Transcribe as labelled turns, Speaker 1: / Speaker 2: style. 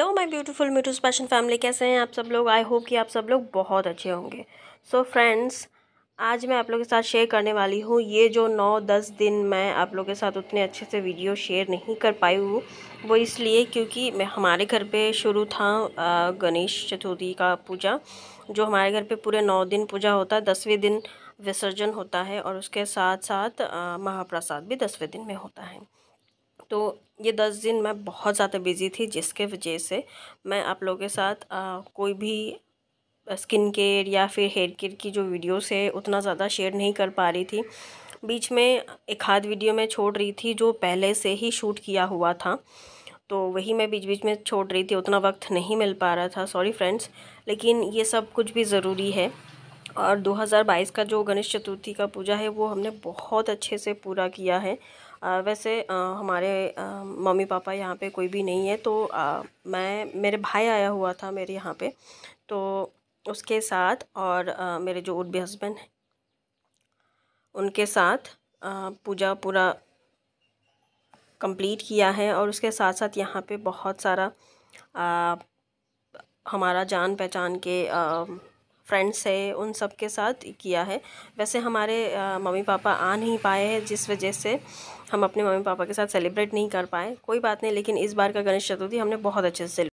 Speaker 1: hello my beautiful मीटूस passion family कैसे हैं आप सब लोग आई होप कि आप सब लोग बहुत अच्छे होंगे सो so फ्रेंड्स आज मैं आप लोग के साथ शेयर करने वाली हूँ ये जो नौ दस दिन मैं आप लोगों के साथ उतने अच्छे से वीडियो शेयर नहीं कर पाई हूँ वो इसलिए क्योंकि मैं हमारे घर पे शुरू था गणेश चतुर्थी का पूजा जो हमारे घर पे पूरे नौ दिन पूजा होता है दसवें दिन विसर्जन होता है और उसके साथ साथ महाप्रसाद भी दसवें दिन में होता है तो ये दस दिन मैं बहुत ज़्यादा बिज़ी थी जिसके वजह से मैं आप लोगों के साथ आ, कोई भी स्किन केयर या फिर हेयर केयर की जो वीडियोस है उतना ज़्यादा शेयर नहीं कर पा रही थी बीच में एक हाथ वीडियो में छोड़ रही थी जो पहले से ही शूट किया हुआ था तो वही मैं बीच बीच में छोड़ रही थी उतना वक्त नहीं मिल पा रहा था सॉरी फ्रेंड्स लेकिन ये सब कुछ भी ज़रूरी है और 2022 का जो गणेश चतुर्थी का पूजा है वो हमने बहुत अच्छे से पूरा किया है वैसे हमारे मम्मी पापा यहाँ पे कोई भी नहीं है तो मैं मेरे भाई आया हुआ था मेरे यहाँ पे तो उसके साथ और मेरे जो उर्बी हस्बैंड हैं उनके साथ पूजा पूरा कंप्लीट किया है और उसके साथ साथ यहाँ पे बहुत सारा आ, हमारा जान पहचान के आ, फ्रेंड्स है उन सब के साथ किया है वैसे हमारे मम्मी पापा आ नहीं पाए हैं जिस वजह से हम अपने मम्मी पापा के साथ सेलिब्रेट नहीं कर पाए कोई बात नहीं लेकिन इस बार का गणेश चतुर्थी हमने बहुत अच्छे से